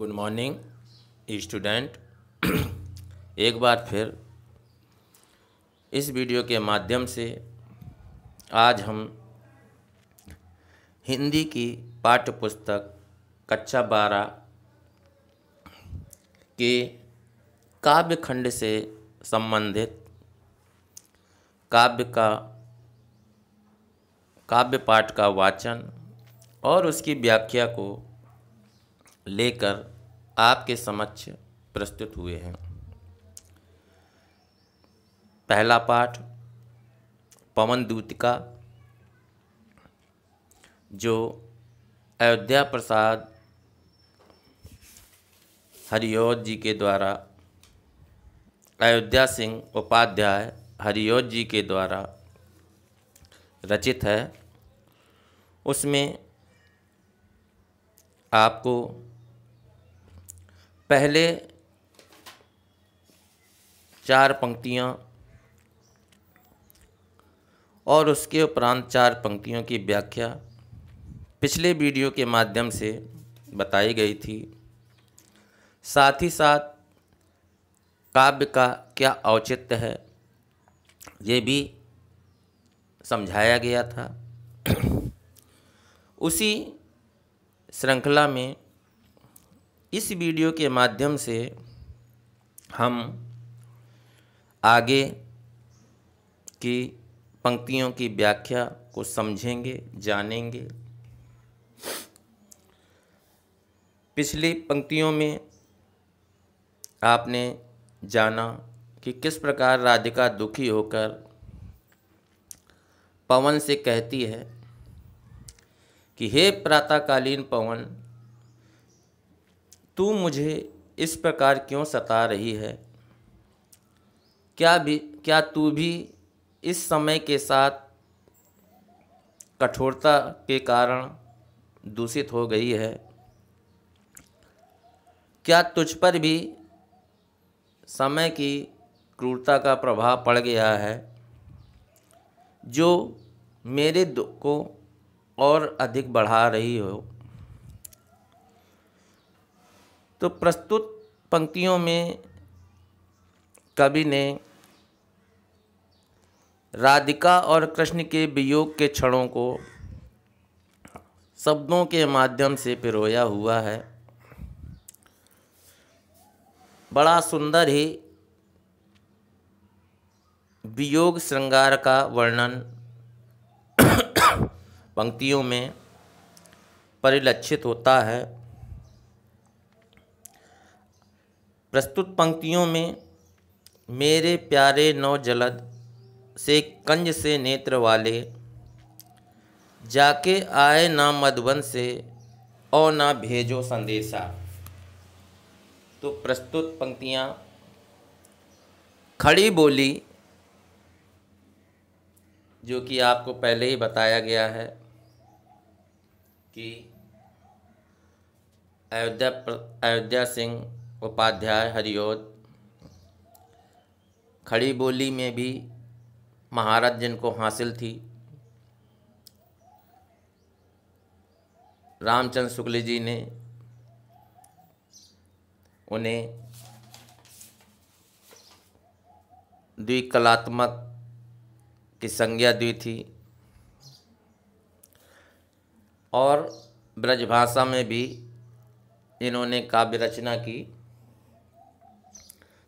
good morning student एक बार फिर इस वीडियो के माध्यम से आज हम हिंदी की पाठ्य पुस्तक कक्षा बारह के काव्य खंड से संबंधित काव्य का काव्य पाठ का वाचन और उसकी व्याख्या को लेकर आपके समक्ष प्रस्तुत हुए हैं पहला पाठ पवन दूत का जो अयोध्या प्रसाद हरियोध जी के द्वारा अयोध्या सिंह उपाध्याय हरिओत जी के द्वारा रचित है उसमें आपको पहले चार पंक्तियाँ और उसके उपरांत चार पंक्तियों की व्याख्या पिछले वीडियो के माध्यम से बताई गई थी साथ ही साथ काव्य का क्या औचित्य है ये भी समझाया गया था उसी श्रृंखला में इस वीडियो के माध्यम से हम आगे की पंक्तियों की व्याख्या को समझेंगे जानेंगे पिछली पंक्तियों में आपने जाना कि किस प्रकार राधिका दुखी होकर पवन से कहती है कि हे प्रातःकालीन पवन तू मुझे इस प्रकार क्यों सता रही है क्या भी क्या तू भी इस समय के साथ कठोरता के कारण दूषित हो गई है क्या तुझ पर भी समय की क्रूरता का प्रभाव पड़ गया है जो मेरे दुख को और अधिक बढ़ा रही हो तो प्रस्तुत पंक्तियों में कवि ने राधिका और कृष्ण के वियोग के क्षणों को शब्दों के माध्यम से पिरोया हुआ है बड़ा सुंदर ही वियोग श्रृंगार का वर्णन पंक्तियों में परिलक्षित होता है प्रस्तुत पंक्तियों में मेरे प्यारे नौ जलद से कंज से नेत्र वाले जाके आए ना मधुबन से और ना भेजो संदेशा तो प्रस्तुत पंक्तियाँ खड़ी बोली जो कि आपको पहले ही बताया गया है कि अयोध्या अयोध्या सिंह उपाध्याय हरिओद खड़ी बोली में भी महारत जिनको हासिल थी रामचंद्र शुक्ल जी ने उन्हें द्विकलात्मक की संज्ञा दी थी और ब्रजभाषा में भी इन्होंने काव्य रचना की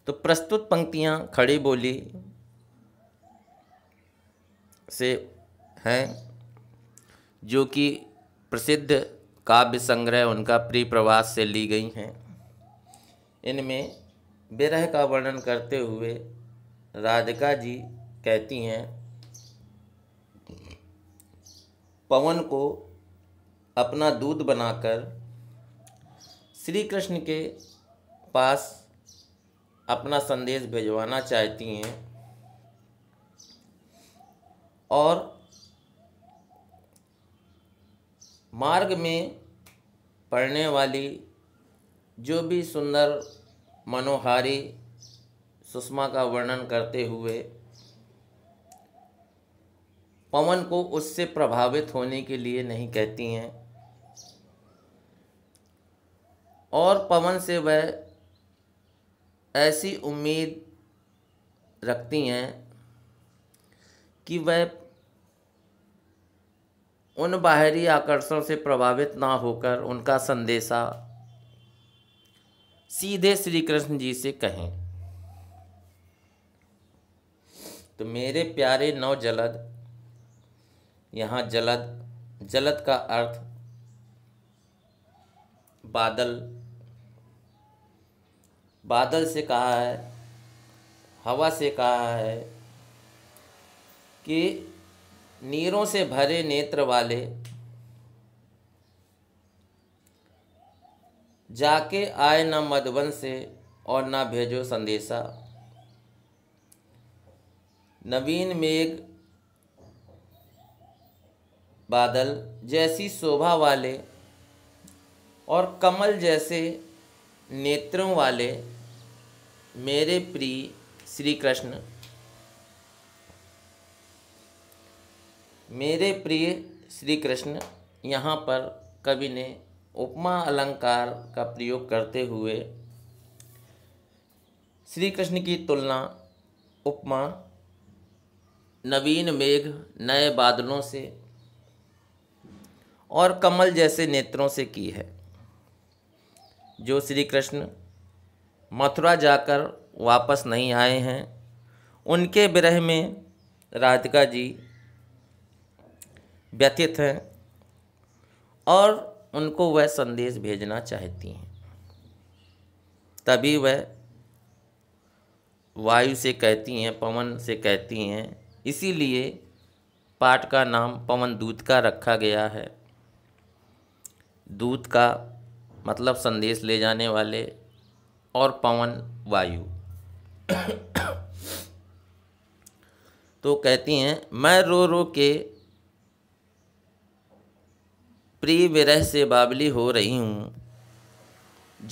तो प्रस्तुत पंक्तियाँ खड़ी बोली से हैं जो कि प्रसिद्ध काव्य संग्रह उनका प्रिय प्रवास से ली गई हैं इनमें विरह का वर्णन करते हुए राधिका जी कहती हैं पवन को अपना दूध बनाकर श्री कृष्ण के पास अपना संदेश भिजवाना चाहती हैं और मार्ग में पढ़ने वाली जो भी सुंदर मनोहारी सुषमा का वर्णन करते हुए पवन को उससे प्रभावित होने के लिए नहीं कहती हैं और पवन से वह ऐसी उम्मीद रखती हैं कि वह उन बाहरी आकर्षण से प्रभावित ना होकर उनका संदेशा सीधे श्री कृष्ण जी से कहें तो मेरे प्यारे नौ जलद यहाँ जलद जलद का अर्थ बादल बादल से कहा है हवा से कहा है कि नीरों से भरे नेत्र वाले जाके आए न मधुबन से और ना भेजो संदेशा नवीन मेघ बादल जैसी शोभा वाले और कमल जैसे नेत्रों वाले मेरे प्रिय श्री कृष्ण मेरे प्रिय श्री कृष्ण यहाँ पर कवि ने उपमा अलंकार का प्रयोग करते हुए श्री कृष्ण की तुलना उपमा नवीन मेघ नए बादलों से और कमल जैसे नेत्रों से की है जो श्री कृष्ण मथुरा जाकर वापस नहीं आए हैं उनके विरह में राधिका जी व्यथित हैं और उनको वह संदेश भेजना चाहती हैं तभी वह वायु से कहती हैं पवन से कहती हैं इसीलिए पाठ का नाम पवन दूत का रखा गया है दूत का मतलब संदेश ले जाने वाले और पवन वायु तो कहती हैं मैं रो रो के प्रिय विरह से बाबली हो रही हूँ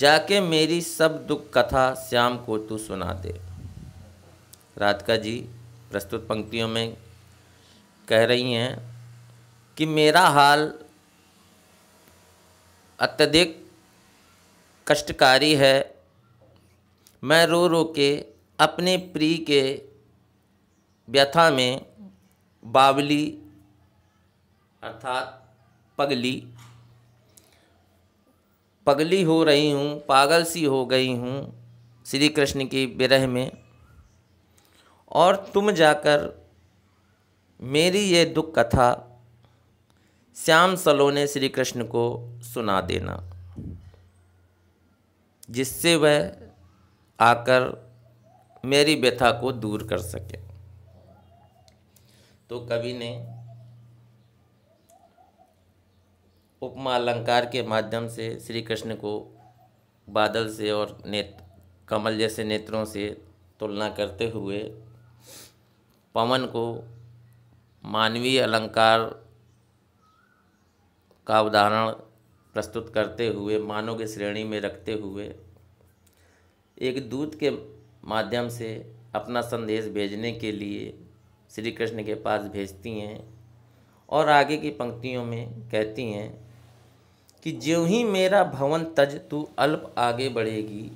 जाके मेरी सब दुख कथा श्याम को तू सुना दे राधिका जी प्रस्तुत पंक्तियों में कह रही हैं कि मेरा हाल अत्यधिक कष्टकारी है मैं रो रो के अपने प्री के व्यथा में बावली अर्थात पगली पगली हो रही हूँ पागल सी हो गई हूँ श्री कृष्ण की विरह में और तुम जाकर मेरी ये दुख कथा श्याम सलोने श्री कृष्ण को सुना देना जिससे वह आकर मेरी व्यथा को दूर कर सके तो कवि ने उपमा अलंकार के माध्यम से श्री कृष्ण को बादल से और नेत्र कमल जैसे नेत्रों से तुलना करते हुए पवन को मानवीय अलंकार का उदाहरण प्रस्तुत करते हुए मानव के श्रेणी में रखते हुए एक दूत के माध्यम से अपना संदेश भेजने के लिए श्री कृष्ण के पास भेजती हैं और आगे की पंक्तियों में कहती हैं कि ज्यों ही मेरा भवन तज तू अल्प आगे बढ़ेगी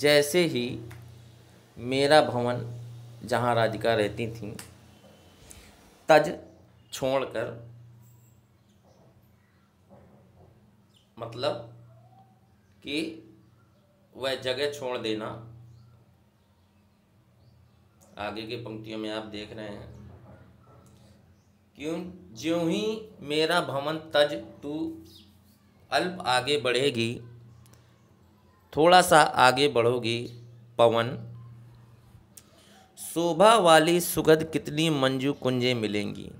जैसे ही मेरा भवन जहाँ राधिका रहती थी तज छोड़कर मतलब कि वह जगह छोड़ देना आगे की पंक्तियों में आप देख रहे हैं क्यों ज्यों ही मेरा भवन तज तू अल्प आगे बढ़ेगी थोड़ा सा आगे बढ़ोगी पवन शोभा वाली सुगध कितनी मंजू कुंजें मिलेंगी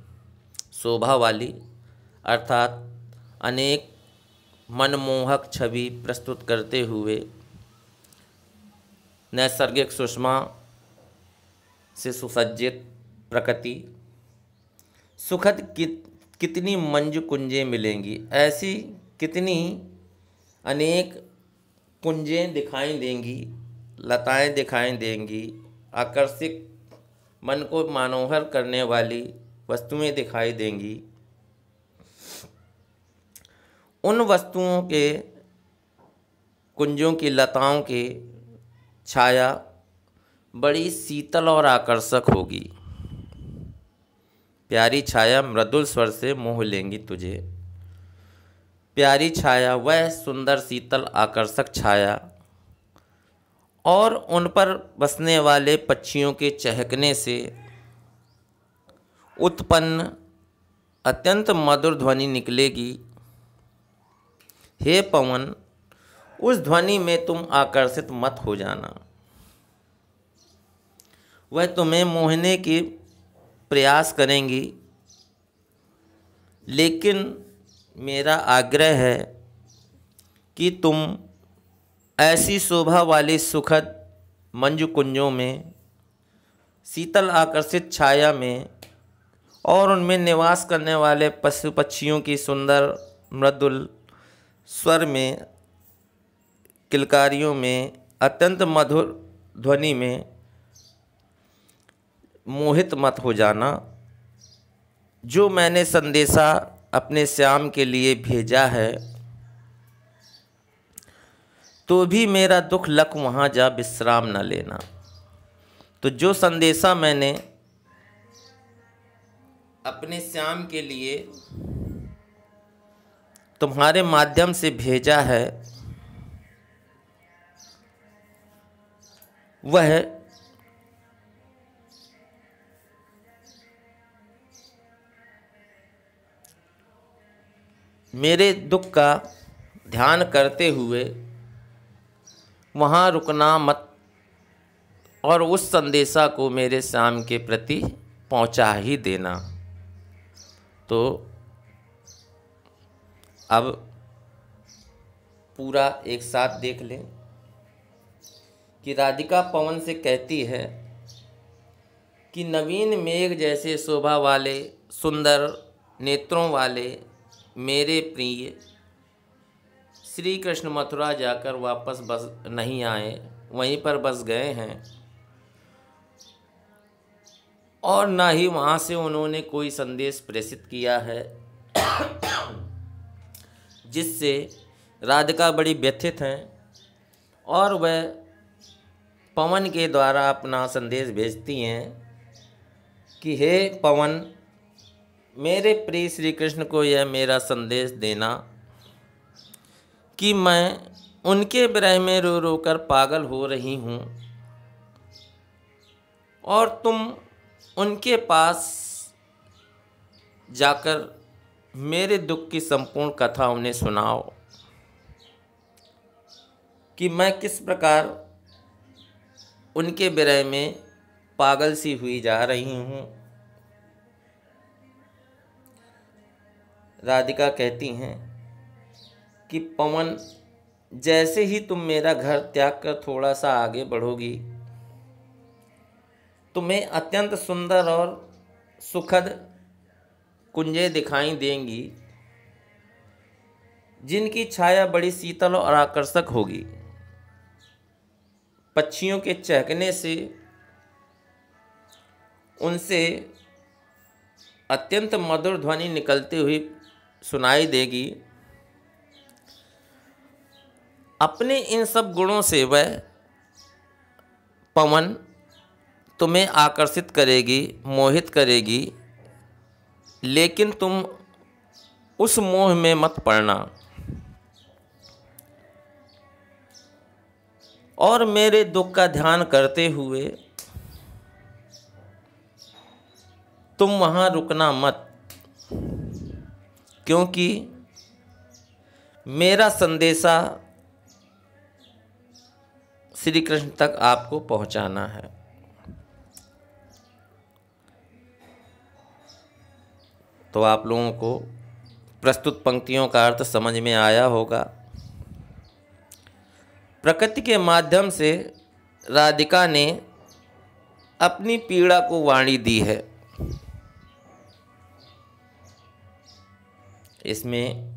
शोभा वाली अर्थात अनेक मनमोहक छवि प्रस्तुत करते हुए नैसर्गिक सुषमा से सुसज्जित प्रकृति सुखद कित कितनी मंज कुंजें मिलेंगी ऐसी कितनी अनेक कुंजें दिखाई देंगी लताएं दिखाई देंगी आकर्षक मन को मनोहर करने वाली वस्तुएं दिखाई देंगी उन वस्तुओं के कुंजों की लताओं के छाया बड़ी शीतल और आकर्षक होगी प्यारी छाया मृदुल स्वर से मोह लेंगी तुझे प्यारी छाया वह सुंदर शीतल आकर्षक छाया और उन पर बसने वाले पक्षियों के चहकने से उत्पन्न अत्यंत मधुर ध्वनि निकलेगी हे पवन उस ध्वनि में तुम आकर्षित मत हो जाना वह तुम्हें मोहने की प्रयास करेंगी लेकिन मेरा आग्रह है कि तुम ऐसी शोभा वाली सुखद मंजू कुंजों में शीतल आकर्षित छाया में और उनमें निवास करने वाले पशु पक्षियों की सुंदर मृदुल स्वर में किलकारियों में अत्यंत मधुर ध्वनि में मोहित मत हो जाना जो मैंने संदेशा अपने श्याम के लिए भेजा है तो भी मेरा दुख लक वहाँ जा विश्राम न लेना तो जो संदेशा मैंने अपने श्याम के लिए तुम्हारे माध्यम से भेजा है वह मेरे दुख का ध्यान करते हुए वहाँ रुकना मत और उस संदेशा को मेरे श्याम के प्रति पहुँचा ही देना तो अब पूरा एक साथ देख लें कि राधिका पवन से कहती है कि नवीन मेघ जैसे शोभा वाले सुंदर नेत्रों वाले मेरे प्रिय श्री कृष्ण मथुरा जाकर वापस बस नहीं आए वहीं पर बस गए हैं और ना ही वहाँ से उन्होंने कोई संदेश प्रेषित किया है जिससे राधिका बड़ी व्यथित हैं और वह पवन के द्वारा अपना संदेश भेजती हैं कि हे पवन मेरे प्रिय श्री कृष्ण को यह मेरा संदेश देना कि मैं उनके ब्रह में रो रो कर पागल हो रही हूँ और तुम उनके पास जाकर मेरे दुख की संपूर्ण कथा उन्हें सुनाओ कि मैं किस प्रकार उनके विरय में पागल सी हुई जा रही हूँ राधिका कहती हैं कि पवन जैसे ही तुम मेरा घर त्याग कर थोड़ा सा आगे बढ़ोगी तुम्हें अत्यंत सुंदर और सुखद कुंजे दिखाई देंगी जिनकी छाया बड़ी शीतल और आकर्षक होगी पक्षियों के चहकने से उनसे अत्यंत मधुर ध्वनि निकलती हुई सुनाई देगी अपने इन सब गुणों से वह पवन तुम्हें आकर्षित करेगी मोहित करेगी लेकिन तुम उस मोह में मत पड़ना और मेरे दुख का ध्यान करते हुए तुम वहाँ रुकना मत क्योंकि मेरा संदेशा श्री कृष्ण तक आपको पहुँचाना है तो आप लोगों को प्रस्तुत पंक्तियों का अर्थ समझ में आया होगा प्रकृति के माध्यम से राधिका ने अपनी पीड़ा को वाणी दी है इसमें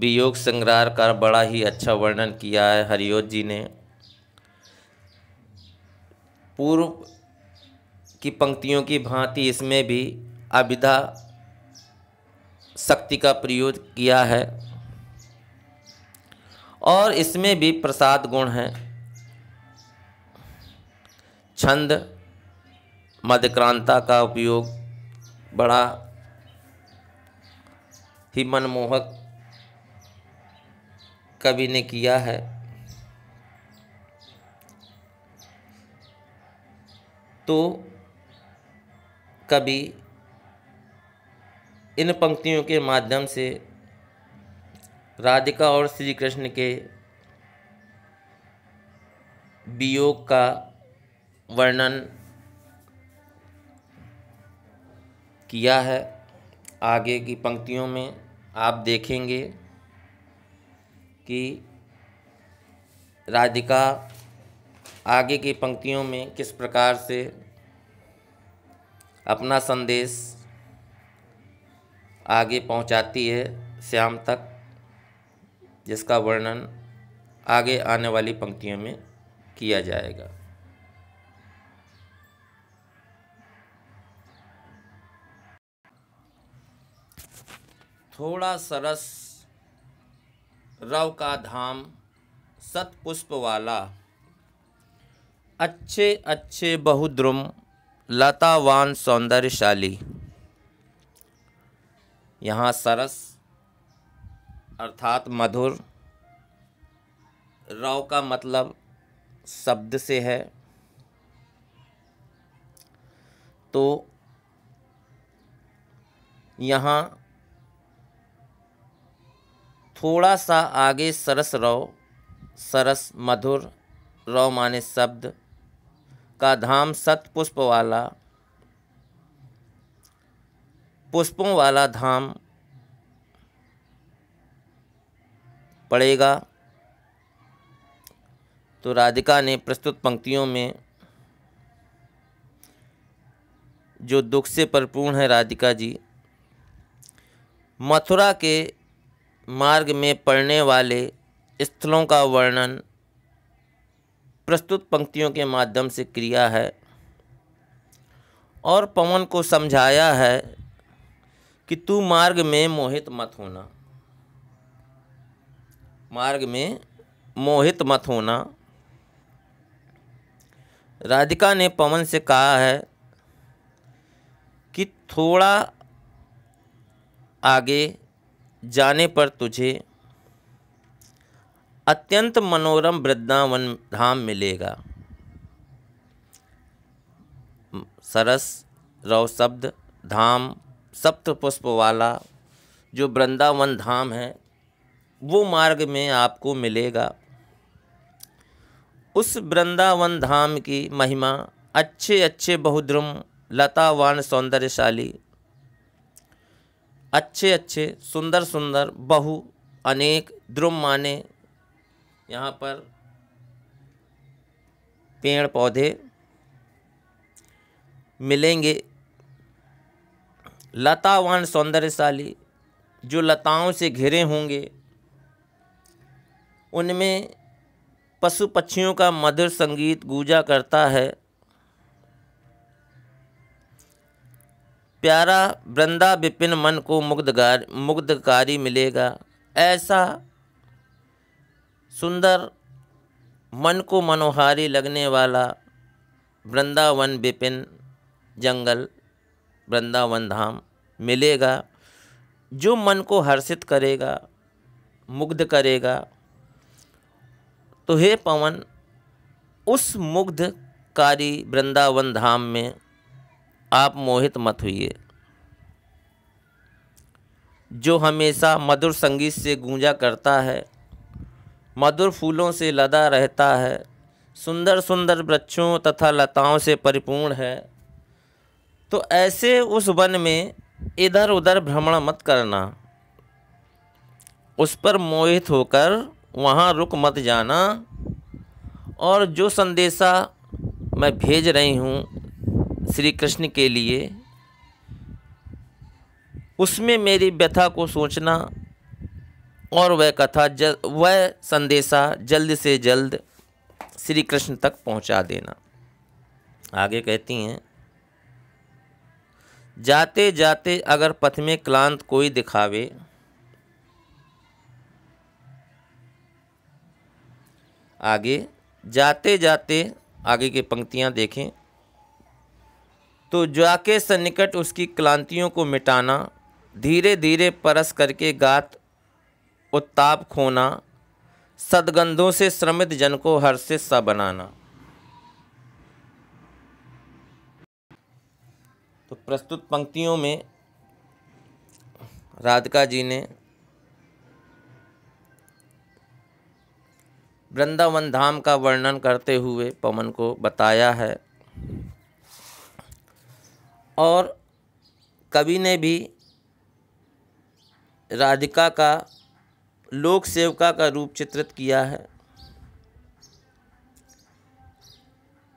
वियोग संग्रार का बड़ा ही अच्छा वर्णन किया है हरिओत जी ने पूर्व की पंक्तियों की भांति इसमें भी अविधा शक्ति का प्रयोग किया है और इसमें भी प्रसाद गुण हैं छंद मध्यक्रांता का उपयोग बड़ा ही मनमोहक कवि ने किया है तो कवि इन पंक्तियों के माध्यम से राधिका और श्री कृष्ण के वियोग का वर्णन किया है आगे की पंक्तियों में आप देखेंगे कि राधिका आगे की पंक्तियों में किस प्रकार से अपना संदेश आगे पहुंचाती है श्याम तक जिसका वर्णन आगे आने वाली पंक्तियों में किया जाएगा थोड़ा सरस रव का धाम सतपुष्प वाला अच्छे अच्छे बहुद्रुम लतावान सौंदर्यशाली यहाँ सरस अर्थात मधुर रव का मतलब शब्द से है तो यहाँ थोड़ा सा आगे सरस रव सरस मधुर रव माने शब्द का धाम सतपुष्प वाला पुष्पों वाला धाम पड़ेगा तो राधिका ने प्रस्तुत पंक्तियों में जो दुख से परिपूर्ण है राधिका जी मथुरा के मार्ग में पड़ने वाले स्थलों का वर्णन प्रस्तुत पंक्तियों के माध्यम से क्रिया है और पवन को समझाया है कि तू मार्ग में मोहित मत होना मार्ग में मोहित मत होना राधिका ने पवन से कहा है कि थोड़ा आगे जाने पर तुझे अत्यंत मनोरम वृद्धावन धाम मिलेगा सरस रव शब्द धाम सप्त पुष्प वाला जो वृंदावन धाम है वो मार्ग में आपको मिलेगा उस वृंदावन धाम की महिमा अच्छे अच्छे बहुद्रुम लतावान सौंदर्यशाली अच्छे अच्छे सुंदर सुंदर बहु अनेक द्रुम माने यहाँ पर पेड़ पौधे मिलेंगे लतावान सौंदर्यशाली जो लताओं से घिरे होंगे उनमें पशु पक्षियों का मधुर संगीत गूजा करता है प्यारा वृंदा विपिन मन को मुग्धगार मुग्धकारी मिलेगा ऐसा सुंदर मन को मनोहारी लगने वाला वृंदावन विपिन जंगल वृंदावन धाम मिलेगा जो मन को हर्षित करेगा मुग्ध करेगा तो हे पवन उस मुग्धकारी वृंदावन धाम में आप मोहित मत हुइए जो हमेशा मधुर संगीत से गूंजा करता है मधुर फूलों से लदा रहता है सुंदर सुंदर वृक्षों तथा लताओं से परिपूर्ण है तो ऐसे उस वन में इधर उधर भ्रमण मत करना उस पर मोहित होकर वहाँ रुक मत जाना और जो संदेशा मैं भेज रही हूँ श्री कृष्ण के लिए उसमें मेरी व्यथा को सोचना और वह कथा जल वह संदेशा जल्द से जल्द श्री कृष्ण तक पहुंचा देना आगे कहती हैं जाते जाते अगर पथ में क्लांत कोई दिखावे आगे जाते जाते आगे की पंक्तियाँ देखें तो जाके सन्निकट उसकी क्लांतियों को मिटाना धीरे धीरे परस करके गात उत्ताप खोना सदगंधों से श्रमित जन को से सा बनाना तो प्रस्तुत पंक्तियों में राधिका जी ने वृंदावन धाम का वर्णन करते हुए पवन को बताया है और कवि ने भी राधिका का लोक सेवका का रूप चित्रित किया है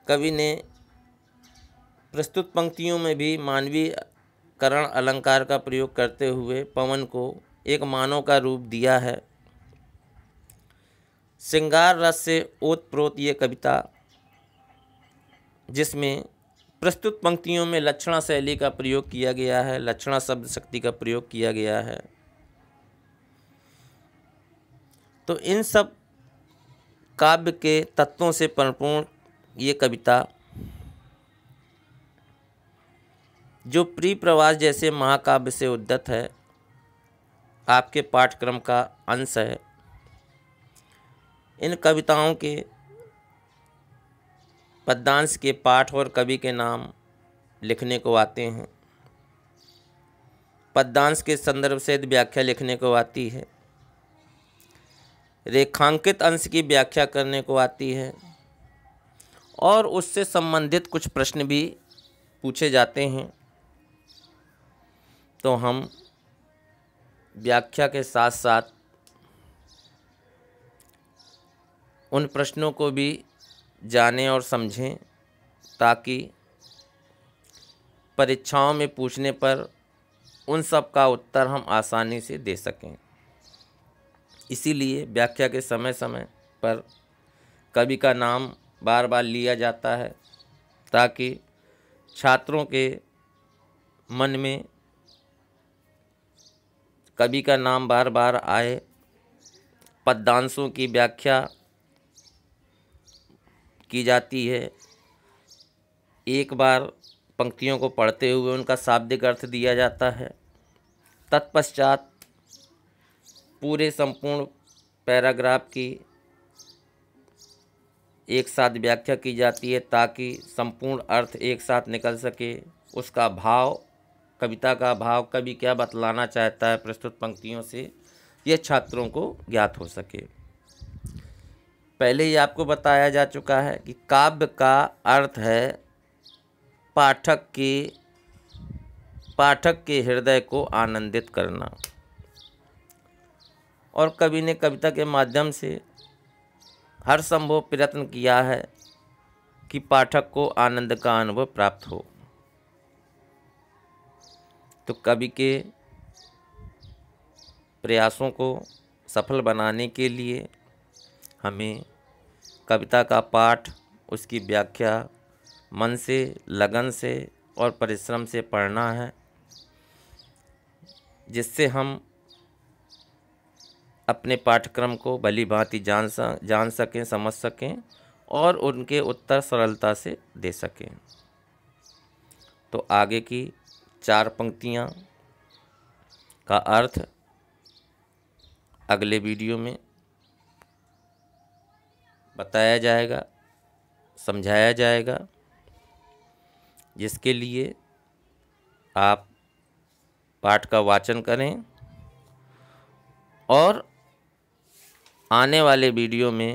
कवि ने प्रस्तुत पंक्तियों में भी मानवीय करण अलंकार का प्रयोग करते हुए पवन को एक मानव का रूप दिया है श्रृंगार रस से ओतप्रोत ये कविता जिसमें प्रस्तुत पंक्तियों में लक्षणा शैली का प्रयोग किया गया है लक्षणा शब्द शक्ति का प्रयोग किया गया है तो इन सब काव्य के तत्वों से परिपूर्ण ये कविता जो प्री प्रवास जैसे महाकाव्य से उद्दत है आपके पाठ्यक्रम का अंश है इन कविताओं के पद्यांश के पाठ और कवि के नाम लिखने को आते हैं पद्यांश के संदर्भ से व्याख्या लिखने को आती है रेखांकित अंश की व्याख्या करने को आती है और उससे संबंधित कुछ प्रश्न भी पूछे जाते हैं तो हम व्याख्या के साथ साथ उन प्रश्नों को भी जानें और समझें ताकि परीक्षाओं में पूछने पर उन सब का उत्तर हम आसानी से दे सकें इसीलिए व्याख्या के समय समय पर कवि का नाम बार बार लिया जाता है ताकि छात्रों के मन में कवि का नाम बार बार आए पद्यांशों की व्याख्या की जाती है एक बार पंक्तियों को पढ़ते हुए उनका शाब्दिक अर्थ दिया जाता है तत्पश्चात पूरे संपूर्ण पैराग्राफ की एक साथ व्याख्या की जाती है ताकि संपूर्ण अर्थ एक साथ निकल सके उसका भाव कविता का भाव कभी क्या बतलाना चाहता है प्रस्तुत पंक्तियों से यह छात्रों को ज्ञात हो सके पहले ही आपको बताया जा चुका है कि काव्य का अर्थ है पाठक की पाठक के हृदय को आनंदित करना और कवि ने कविता के माध्यम से हर संभव प्रयत्न किया है कि पाठक को आनंद का अनुभव प्राप्त हो तो कवि के प्रयासों को सफल बनाने के लिए हमें कविता का पाठ उसकी व्याख्या मन से लगन से और परिश्रम से पढ़ना है जिससे हम अपने पाठ्यक्रम को भली भांति जान सक जान सकें समझ सकें और उनके उत्तर सरलता से दे सकें तो आगे की चार पंक्तियाँ का अर्थ अगले वीडियो में बताया जाएगा समझाया जाएगा जिसके लिए आप पाठ का वाचन करें और आने वाले वीडियो में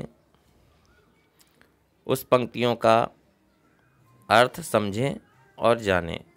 उस पंक्तियों का अर्थ समझें और जानें